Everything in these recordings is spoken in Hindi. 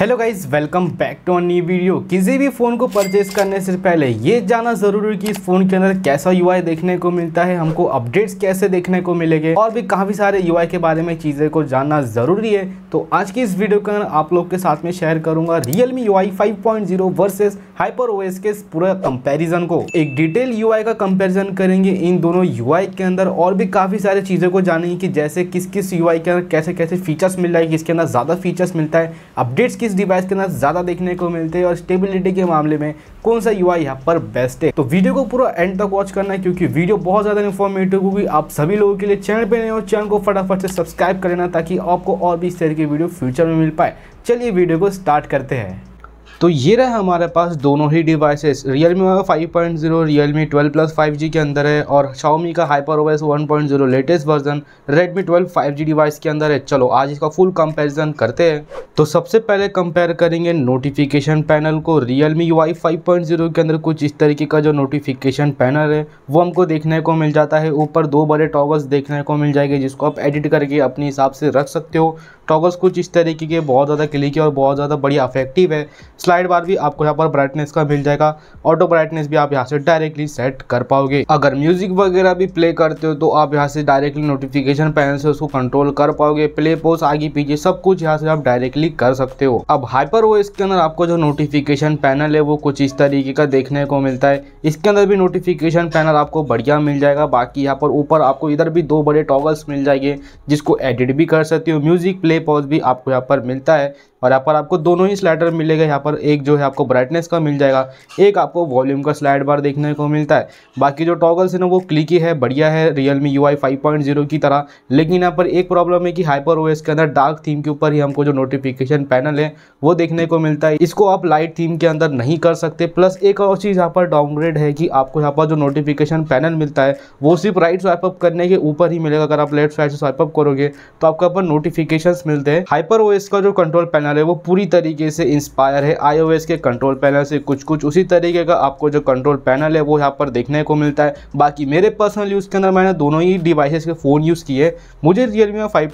hello guys welcome back to a new video किसी भी फ़ोन को परचेज करने से पहले ये जानना जरूरी है कि इस फ़ोन के अंदर कैसा यूआई देखने को मिलता है हमको अपडेट्स कैसे देखने को मिलेंगे और भी काफ़ी सारे यूआई के बारे में चीज़ें को जानना ज़रूरी है तो आज की इस वीडियो के अंदर आप लोग के साथ में शेयर करूंगा Realme U I versus Hyper OS के पूरा कंपेरिजन को एक डिटेल यू का कंपेरिजन करेंगे इन दोनों यू के अंदर और भी काफ़ी सारे चीज़ों को जानेंगे कि जैसे किस किस यू के अंदर कैसे कैसे फीचर्स मिल रहा है किसके अंदर ज़्यादा फीचर्स मिलता है अपडेट्स किस डिवाइस के अंदर ज़्यादा देखने को मिलते हैं और स्टेबिलिटी के मामले में कौन सा युवा यहाँ पर बेस्ट है तो वीडियो को पूरा एंड तक वॉच करना है क्योंकि वीडियो बहुत ज़्यादा इन्फॉर्मेटिव होगी आप सभी लोगों के लिए चैनल पर नहीं हो चैनल को फटाफट से सब्सक्राइब कर लेना ताकि आपको और भी इस तरह की वीडियो फ्यूचर में मिल पाए चलिए वीडियो को स्टार्ट करते हैं तो ये रहा हमारे पास दोनों ही devices Realme five point zero Realme twelve plus five G के अंदर है और शाओमी का Hyper OS one point zero latest version Redmi twelve five G device के अंदर है चलो आज इसका फुल कंपेरिजन करते हैं तो सबसे पहले कंपेयर करेंगे नोटिफिकेशन पैनल को Realme U I five point zero के अंदर कुछ इस तरीके का जो नोटिफिकेशन पैनल है वो हमको देखने को मिल जाता है ऊपर दो बड़े टॉवर्स देखने को मिल जाएंगे जिसको आप एडिट करके अपने हिसाब से रख सकते हो टॉगल्स कुछ इस तरीके के बहुत ज़्यादा क्लिक है और बहुत ज़्यादा बढ़िया अफेक्टिव है स्लाइड बार भी आपको यहाँ पर ब्राइटनेस का मिल जाएगा ऑटो ब्राइटनेस भी आप यहाँ से डायरेक्टली सेट कर पाओगे अगर म्यूजिक वगैरह भी प्ले करते हो तो आप यहाँ से डायरेक्टली नोटिफिकेशन पैनल से उसको कंट्रोल कर पाओगे प्ले पोस्ट आगे पीछे सब कुछ यहाँ से आप डायरेक्टली कर सकते हो अब हाइपर वो के अंदर आपको जो नोटिफिकेशन पैनल है वो कुछ इस तरीके का देखने को मिलता है इसके अंदर भी नोटिफिकेशन पैनल आपको बढ़िया मिल जाएगा बाकी यहाँ पर ऊपर आपको इधर भी दो बड़े टॉगल्स मिल जाएंगे जिसको एडिट भी कर सकते हो म्यूजिक प्ले पॉज भी आपको यहाँ पर मिलता है और यहाँ पर आपको दोनों ही स्लाइडर मिलेगा यहाँ पर एक जो है आपको ब्राइटनेस का मिल जाएगा एक आपको वॉल्यूम का स्लाइड बार देखने को मिलता है बाकी जो टॉगल्स है ना वो क्लिकी है बढ़िया है रियल मी यू आई की तरह लेकिन यहाँ पर एक प्रॉब्लम है कि हाइपर ओ के अंदर डार्क थीम के ऊपर ही हमको जो नोटिफिकेशन पैनल है वो देखने को मिलता है इसको आप लाइट थीम के अंदर नहीं कर सकते प्लस एक और चीज़ यहाँ पर डाउनग्रेड है कि आपको यहाँ पर जो नोटिफिकेशन पैनल मिलता है वो सिर्फ राइट स्वाइप अप करने के ऊपर ही मिलेगा अगर आप लेफ्ट साइड से स्वाइप अप करोगे तो आपको यहाँ पर नोटिफिकेशन मिलते हैं हाइपर ओ का जो कंट्रोल पैनल पैनल है वो पूरी तरीके से इंस्पायर है आईओएस के कंट्रोल पैनल से कुछ कुछ उसी तरीके का आपको जो कंट्रोल पैनल है वो यहाँ पर देखने को मिलता है बाकी मेरे पर्सनल यूज़ के अंदर मैंने दोनों ही डिवाइसेस के फ़ोन यूज़ किए मुझे रियलमी में फाइव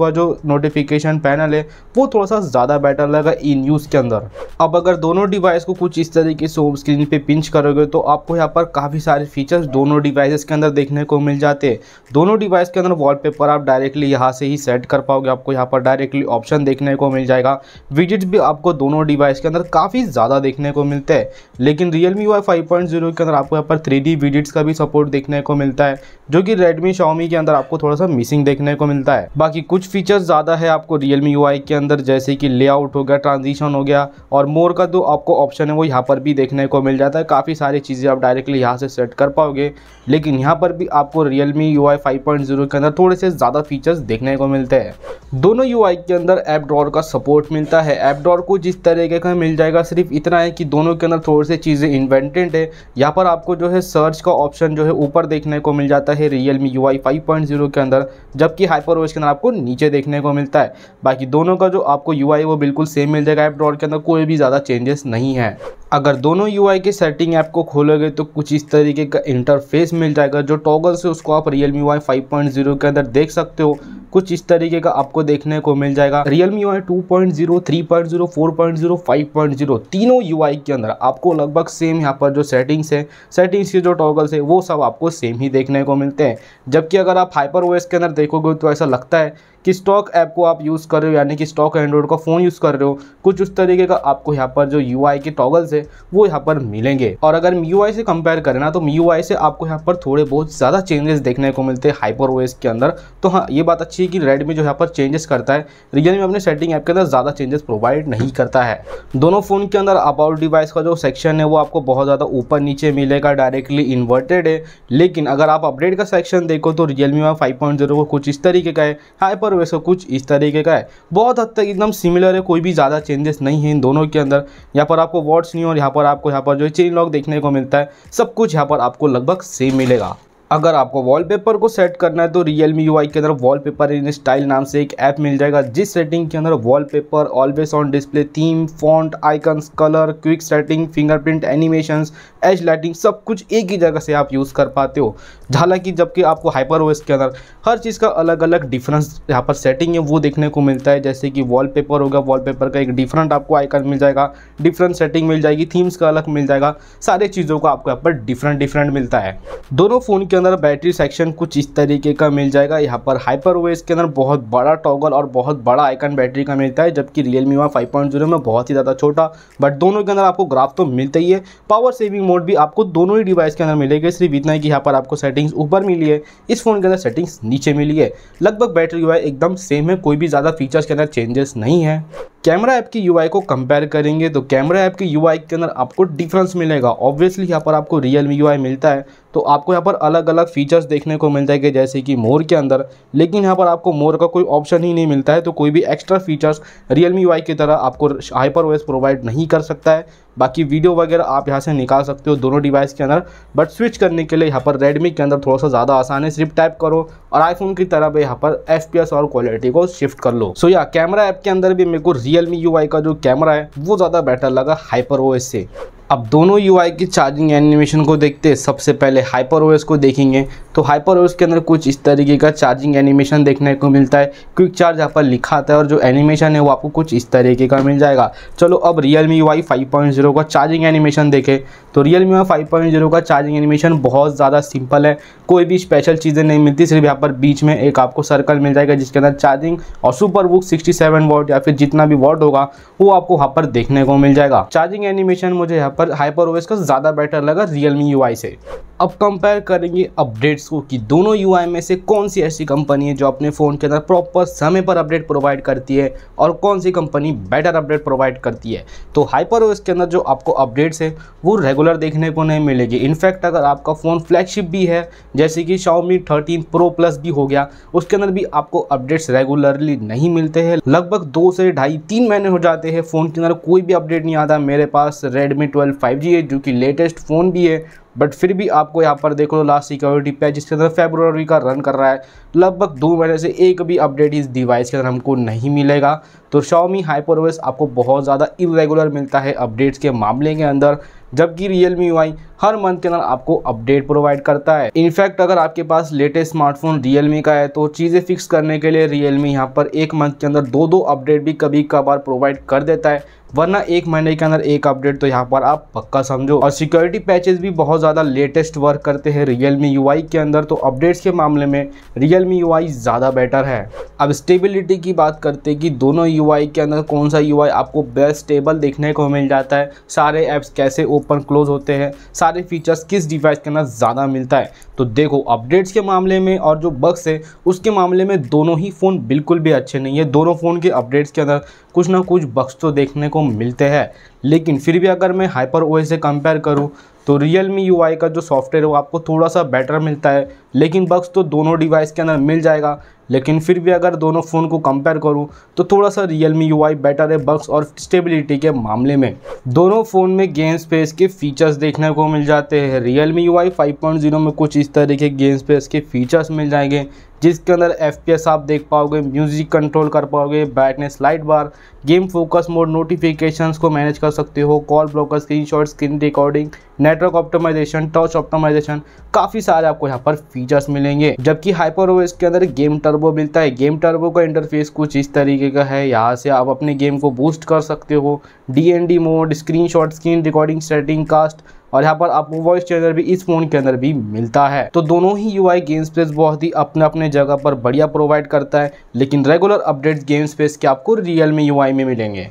का जो नोटिफिकेशन पैनल है वो थोड़ा सा ज़्यादा बेटर लगा इन यूज़ के अंदर अब अगर दोनों डिवाइस को कुछ इस तरीके से होम स्क्रीन पर पिंच करोगे तो आपको यहाँ पर काफ़ी सारे फीचर्स दोनों डिवाइसेस के अंदर देखने को मिल जाते हैं दोनों डिवाइस के अंदर वॉलपेपर आप डायरेक्टली यहाँ से ही सेट कर पाओगे आपको यहाँ पर डायरेक्टली ऑप्शन देखने को मिल जाएगा वगैरह विजिट्स भी आपको दोनों डिवाइस के अंदर काफ़ी ज़्यादा देखने को मिलते हैं लेकिन रियल मी वाई फाइव के अंदर आपको यहाँ पर थ्री डी विजिट्स का भी सपोर्ट देखने को मिलता है जो कि रेडमी शाओमी के अंदर आपको थोड़ा सा मिसिंग देखने को मिलता है बाकी कुछ फीचर्स ज़्यादा है आपको रियल मी यू के अंदर जैसे कि लेआउट हो गया ट्रांजिशन हो गया और मोर का जो आपको ऑप्शन है वो यहाँ पर भी देखने को मिल जाता है काफ़ी सारी चीज़ें आप डायरेक्टली यहाँ से सेट कर पाओगे लेकिन यहाँ पर भी आपको रियल मी यू आई के अंदर थोड़े से ज़्यादा फीचर्स देखने को मिलते हैं दोनों यू के अंदर ऐप ड्रॉर का सपोर्ट सपोर्ट मिलता है एपडोर को जिस तरीके का मिल जाएगा सिर्फ इतना है कि दोनों के अंदर थोड़ी सी चीज़ें इन्वेंटेड है यहाँ पर आपको जो है सर्च का ऑप्शन जो है ऊपर देखने को मिल जाता है रियल मी यू आई के अंदर जबकि हाइपर के अंदर आपको नीचे देखने को मिलता है बाकी दोनों का जो आपको यू वो बिल्कुल सेम मिल जाएगा एपडोर के अंदर कोई भी ज़्यादा चेंजेस नहीं है अगर दोनों यू के सेटिंग ऐप को खोलोगे तो कुछ इस तरीके का इंटरफेस मिल जाएगा जो टॉगल से उसको आप रियल मी वाई फाइव के अंदर देख सकते हो कुछ इस तरीके का आपको देखने को मिल जाएगा Realme U I two point zero three point zero four point zero five point zero तीनों यू के अंदर आपको लगभग सेम यहाँ पर जो सेटिंग्स है सेटिंग्स के जो टॉगल्स है वो सब आपको सेम ही देखने को मिलते हैं जबकि अगर आप हाइपर ओएस के अंदर देखोगे तो ऐसा लगता है कि स्टॉक ऐप को आप यूज़ कर रहे हो यानी कि स्टॉक एंड्रॉइड का फ़ोन यूज़ कर रहे हो कुछ उस तरीके का आपको यहाँ पर जो यू के टॉगल्स है वो यहाँ पर मिलेंगे और अगर यू से कंपेयर करें ना तो यू से आपको यहाँ पर थोड़े बहुत ज़्यादा चेंजेस देखने को मिलते हैं हाइपर के अंदर तो हाँ ये बात अच्छी है कि रेडमी जो यहाँ पर चेंजेस करता है रियलमी अपने सेटिंग ऐप के अंदर ज़्यादा चेंजेस प्रोवाइड नहीं करता है दोनों फ़ोन के अंदर अबाउट डिवाइस का जो सेक्शन है वो आपको बहुत ज़्यादा ऊपर नीचे मिलेगा डायरेक्टली इन्वर्टेड है लेकिन अगर आप अपडेट का सेक्शन देखो तो रियलमी में फाइव को कुछ इस तरीके का है हाइपर और कुछ इस तरीके का है बहुत हद तक एकदम सिमिलर है कोई भी ज़्यादा चेंजेस नहीं है इन दोनों के अंदर यहाँ पर आपको वर्ड्स नहीं और यहाँ पर आपको यहाँ पर जो है चेन लॉक देखने को मिलता है सब कुछ यहाँ पर आपको लगभग सेम मिलेगा अगर आपको वॉलपेपर को सेट करना है तो रियल मी यू के अंदर वॉलपेपर इन स्टाइल नाम से एक ऐप मिल जाएगा जिस सेटिंग के अंदर wallpaper always on display theme font icons colour quick setting fingerprint animations edge lighting सब कुछ एक ही जगह से आप यूज़ कर पाते हो हालांकि जबकि आपको हाइपर ओएस के अंदर हर चीज़ का अलग अलग डिफरेंस यहाँ पर सेटिंग है वो देखने को मिलता है जैसे कि वॉल वॉलपेपर होगा पेपर का एक डिफरेंट आपको आइकन मिल जाएगा डिफरेंट सेटिंग मिल जाएगी थीम्स का अलग मिल जाएगा सारे चीज़ों को आपको यहाँ पर डिफरेंट डिफरेंट मिलता है दोनों फ़ोन के अंदर बैटरी सेक्शन कुछ इस तरीके का मिल जाएगा यहाँ पर हाइपर ओएस के अंदर बहुत बड़ा टॉगल और बहुत बड़ा आइकन बैटरी का मिलता है जबकि रियल मी वन फाइव में बहुत ही ज़्यादा छोटा बट दोनों के अंदर आपको ग्राफ तो मिलता ही है पावर सेविंग मोड भी आपको दोनों ही डिवाइस के अंदर मिलेगा सिर्फ इतना है कि यहाँ पर आपको सेटिंग्स ऊपर मिली है इस फ़ोन के अंदर सेटिंग्स नीचे मिली है लगभग बैटरी वाई एकदम सेम है कोई भी ज़्यादा फीचर्स के अंदर चेंजेस नहीं है कैमरा ऐप की यूआई को कंपेयर करेंगे तो कैमरा ऐप की यूआई के अंदर आपको डिफरेंस मिलेगा ऑब्वियसली यहाँ पर आपको रियल मी यू मिलता है तो आपको यहाँ पर अलग अलग अलग फीचर्स देखने को मिल जाएंगे जैसे कि मोर के अंदर लेकिन यहाँ पर आपको मोर का कोई ऑप्शन ही नहीं मिलता है तो कोई भी एक्स्ट्रा फीचर्स रियलमी वाई की तरह आपको हाइपर ओएस प्रोवाइड नहीं कर सकता है बाकी वीडियो वगैरह आप यहाँ से निकाल सकते हो दोनों डिवाइस के अंदर बट स्विच करने के लिए यहाँ पर रेडमी के अंदर थोड़ा सा ज़्यादा आसान है सिर्फ टाइप करो और आईफोन की तरह भी यहाँ पर एफ और क्वालिटी को शिफ्ट कर लो सो या कैमरा ऐप के अंदर भी मेरे को रियलमी यू का जो कैमरा है वो ज़्यादा बेटर लगा हाइपर ओ से अब दोनों यूआई की चार्जिंग एनिमेशन को देखते हैं सबसे पहले हाइपर ओएस को देखेंगे तो हाइपर ओएस के अंदर कुछ इस तरीके का चार्जिंग एनिमेशन देखने को मिलता है क्विक चार्ज यहाँ पर लिखा आता है और जो एनिमेशन है वो आपको कुछ इस तरीके का मिल जाएगा चलो अब रियल मी वाई फाइव का चार्जिंग एनिमेशन देखें तो रियल मी वाई फाइव का चार्जिंग एनिमेशन बहुत ज़्यादा सिंपल है कोई भी स्पेशल चीज़ें नहीं मिलती सिर्फ यहाँ पर बीच में एक आपको सर्कल मिल जाएगा जिसके अंदर चार्जिंग और सुपर बुक सिक्सटी सेवन या फिर जितना भी वॉट होगा वो आपको वहाँ पर देखने को मिल जाएगा चार्जिंग एनिमेशन मुझे यहाँ पर पर हाइपर ओएस का ज़्यादा बेटर लगा रियल मी से अब कंपेयर करेंगे अपडेट्स को कि दोनों यू में से कौन सी ऐसी कंपनी है जो अपने फ़ोन के अंदर प्रॉपर समय पर अपडेट प्रोवाइड करती है और कौन सी कंपनी बेटर अपडेट प्रोवाइड करती है तो हाइपर ओ के अंदर जो आपको अपडेट्स हैं वो रेगुलर देखने को नहीं मिलेगी इनफैक्ट अगर आपका फ़ोन फ्लैगशिप भी है जैसे कि शाओमी थर्टीन प्रो प्लस भी हो गया उसके अंदर भी आपको अपडेट्स रेगुलरली नहीं मिलते हैं लगभग दो से ढाई तीन महीने हो जाते हैं फ़ोन के अंदर कोई भी अपडेट नहीं आता मेरे पास रेडमी ट्वेल्व फाइव है जो कि लेटेस्ट फ़ोन भी है बट फिर भी आपको यहाँ पर देखो लास्ट सिक्योरिटी पे जिसके अंदर फेब्रवरी का रन कर रहा है लगभग दो महीने से एक भी अपडेट इस डिवाइस के अंदर हमको नहीं मिलेगा तो शाओमी हाइपरवेस आपको बहुत ज़्यादा इरेगुलर मिलता है अपडेट्स के मामले के अंदर जबकि रियल मी वाई हर मंथ के अंदर आपको अपडेट प्रोवाइड करता है इनफैक्ट अगर आपके पास लेटेस्ट स्मार्टफोन रियल मी का है तो चीज़ें फिक्स करने के लिए रियल मी यहाँ पर एक मंथ के अंदर दो दो अपडेट भी कभी कभार प्रोवाइड कर देता है वरना एक महीने के अंदर एक अपडेट तो यहाँ पर आप पक्का समझो और सिक्योरिटी पैचेज भी बहुत ज़्यादा लेटेस्ट वर्क करते हैं रियल मी यू के अंदर तो अपडेट्स के मामले में रियल मी यू ज़्यादा बेटर है अब स्टेबिलिटी की बात करते हैं कि दोनों यू के अंदर कौन सा यू आपको बेस्ट स्टेबल देखने को मिल जाता है सारे ऐप्स कैसे ओपन क्लोज होते हैं सारे फीचर्स किस डिवाइस के अंदर ज़्यादा मिलता है तो देखो अपडेट्स के मामले में और जो बक्स है उसके मामले में दोनों ही फ़ोन बिल्कुल भी अच्छे नहीं है दोनों फ़ोन के अपडेट्स के अंदर कुछ ना कुछ बक्स तो देखने को मिलते हैं लेकिन फिर भी अगर मैं हाइपर ओ से कंपेयर करूँ तो रियल मी यू का जो सॉफ्टवेयर है वो आपको थोड़ा सा बेटर मिलता है लेकिन बक्स तो दोनों डिवाइस के अंदर मिल जाएगा लेकिन फिर भी अगर दोनों फ़ोन को कंपेयर करूं तो थोड़ा सा रियल मी यू बेटर है बक्स और स्टेबिलिटी के मामले में दोनों फ़ोन में गेम स्पेस के फीचर्स देखने को मिल जाते हैं रियल मी यू 5.0 में कुछ इस तरह के गेम स्पेस के फीचर्स मिल जाएंगे जिसके अंदर एफ आप देख पाओगे म्यूजिक कंट्रोल कर पाओगे brightness light bar game focus mode notification को मैनेज कर सकते हो call blocker screen shot screen recording network optimisation torch optimisation काफ़ी सारे आपको यहाँ पर फीचर्स मिलेंगे जबकि हाइपर ओएस के अंदर गेम टर्बो मिलता है गेम टर्बो का इंटरफेस कुछ इस तरीके का है यहाँ से आप अपने गेम को बूस्ट कर सकते हो D mode screen shot screen recording setting cast और यहाँ पर आपको वॉइस चेंजर भी इस फ़ोन के अंदर भी मिलता है तो दोनों ही यू आई गेम स्पेस बहुत ही अपने अपने जगह पर बढ़िया प्रोवाइड करता है लेकिन रेगुलर अपडेट गेम स्पेस के आपको रियल में यू में मिलेंगे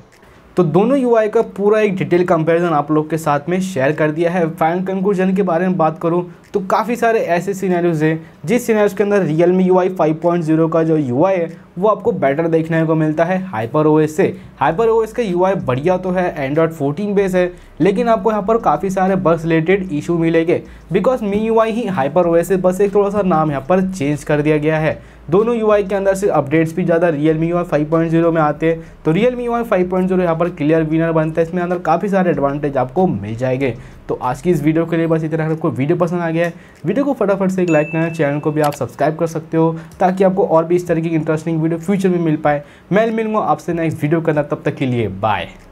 तो दोनों यू का पूरा एक डिटेल कंपैरिजन आप लोग के साथ में शेयर कर दिया है फाइनल कंक्लूजन के बारे में बात करूं तो काफ़ी सारे ऐसे सीनारीज हैं जिस सीनारीज के अंदर रियल मी यू आई का जो यू है वो आपको बेटर देखने को मिलता है हाइपर ओ से हाइपर ओ का यू बढ़िया तो है एंड्रॉयड फोर्टीन बेस है लेकिन आपको यहाँ पर काफ़ी सारे बस रिलेटेड इशू मिलेंगे बिकॉज मी यू ही हाइपर ओ से बस एक थोड़ा सा नाम यहाँ पर चेंज कर दिया गया है दोनों यू के अंदर से अपडेट्स भी ज़्यादा रियल मी यू फाइव में आते हैं तो Realme U five point यहाँ पर क्लियर विनर बनता है इसमें अंदर काफ़ी सारे एडवांटेज आपको मिल जाएंगे तो आज की इस वीडियो के लिए बस इतना आपको वीडियो पसंद आ गया है वीडियो को फटाफट से एक लाइक करना चैनल को भी आप सब्सक्राइब कर सकते हो ताकि आपको और भी इस तरीके की इंटरेस्टिंग वीडियो फ्यूचर में मिल पाए मैं मिलूंगा आपसे नेक्स्ट वीडियो करना तब तक के लिए बाय